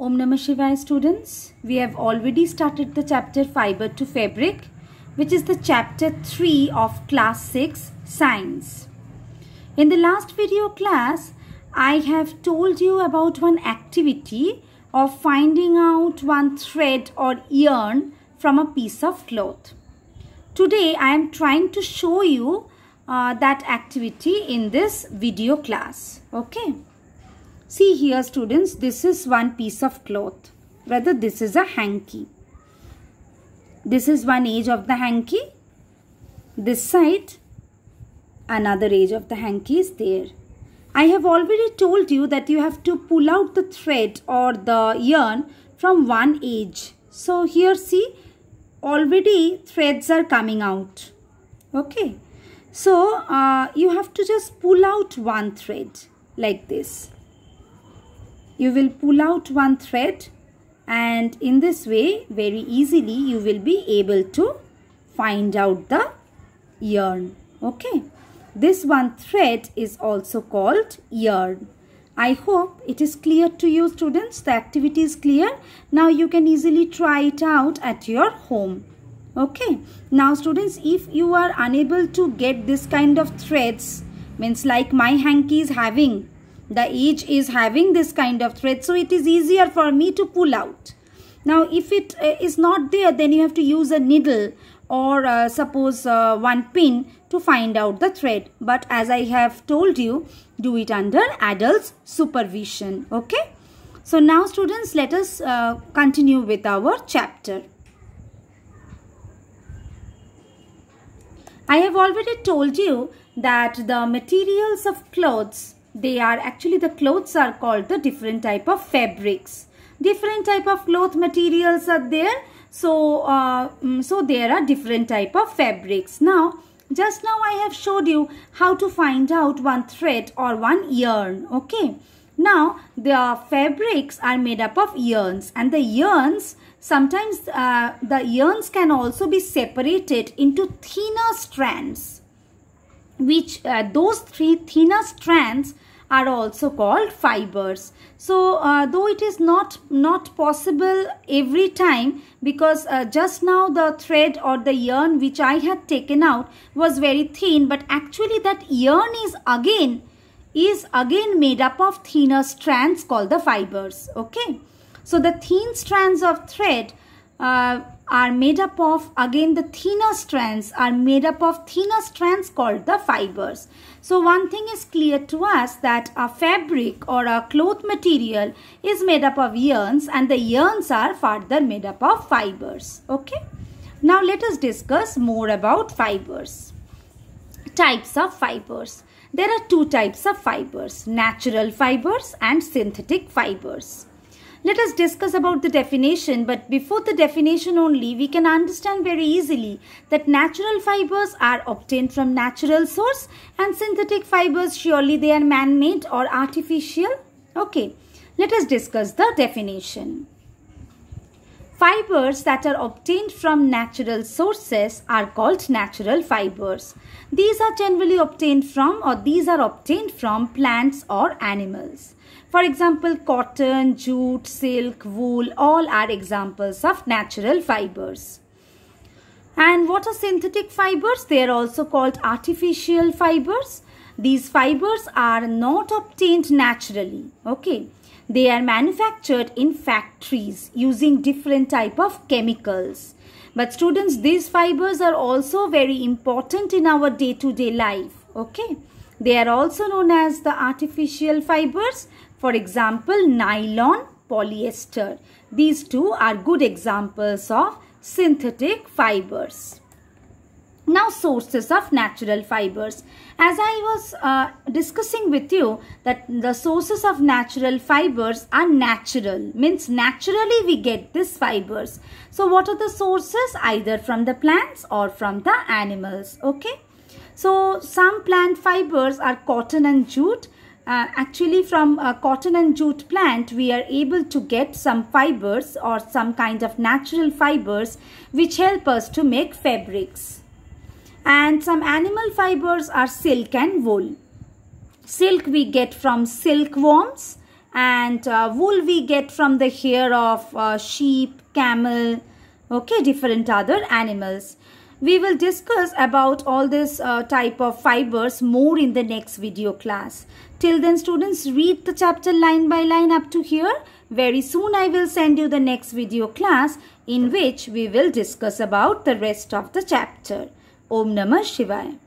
Om Namah Shivaya students, we have already started the chapter Fiber to Fabric which is the chapter 3 of class 6 Science. In the last video class, I have told you about one activity of finding out one thread or yarn from a piece of cloth. Today I am trying to show you uh, that activity in this video class. Okay. See here students, this is one piece of cloth. Whether this is a hanky. This is one edge of the hanky. This side, another edge of the hanky is there. I have already told you that you have to pull out the thread or the yarn from one edge. So here see, already threads are coming out. Okay. So uh, you have to just pull out one thread like this you will pull out one thread and in this way very easily you will be able to find out the yarn okay this one thread is also called yarn I hope it is clear to you students. The activity is clear. Now you can easily try it out at your home. Okay. Now students, if you are unable to get this kind of threads, means like my hanky is having the edge is having this kind of thread so it is easier for me to pull out now if it uh, is not there then you have to use a needle or uh, suppose uh, one pin to find out the thread but as I have told you do it under adults supervision okay so now students let us uh, continue with our chapter I have already told you that the materials of clothes they are actually the clothes are called the different type of fabrics different type of cloth materials are there so uh, mm, so there are different type of fabrics now just now i have showed you how to find out one thread or one yarn okay now the fabrics are made up of yarns and the yarns sometimes uh, the yarns can also be separated into thinner strands which uh, those three thinner strands are also called fibers. So uh, though it is not, not possible every time because uh, just now the thread or the yarn which I had taken out was very thin but actually that yarn is again is again made up of thinner strands called the fibers. Okay. So the thin strands of thread uh, are made up of again the thinner strands are made up of thinner strands called the fibers. So one thing is clear to us that a fabric or a cloth material is made up of yarns and the yarns are further made up of fibers. Okay. Now let us discuss more about fibers. Types of fibers. There are two types of fibers, natural fibers and synthetic fibers. Let us discuss about the definition, but before the definition only, we can understand very easily that natural fibers are obtained from natural source and synthetic fibers surely they are man-made or artificial. Okay, let us discuss the definition. Fibers that are obtained from natural sources are called natural fibers. These are generally obtained from or these are obtained from plants or animals. For example, cotton, jute, silk, wool all are examples of natural fibers. And what are synthetic fibers? They are also called artificial fibers. These fibers are not obtained naturally. Okay. They are manufactured in factories using different type of chemicals. But students, these fibers are also very important in our day-to-day -day life. Okay. They are also known as the artificial fibers for example, nylon, polyester. These two are good examples of synthetic fibers. Now sources of natural fibers. As I was uh, discussing with you that the sources of natural fibers are natural. Means naturally we get these fibers. So what are the sources? Either from the plants or from the animals. Okay. So some plant fibers are cotton and jute uh, actually from cotton and jute plant we are able to get some fibers or some kind of natural fibers which help us to make fabrics and some animal fibers are silk and wool silk we get from silkworms and uh, wool we get from the hair of uh, sheep camel okay different other animals we will discuss about all this uh, type of fibers more in the next video class. Till then students read the chapter line by line up to here. Very soon I will send you the next video class in which we will discuss about the rest of the chapter. Om Namah Shivaya.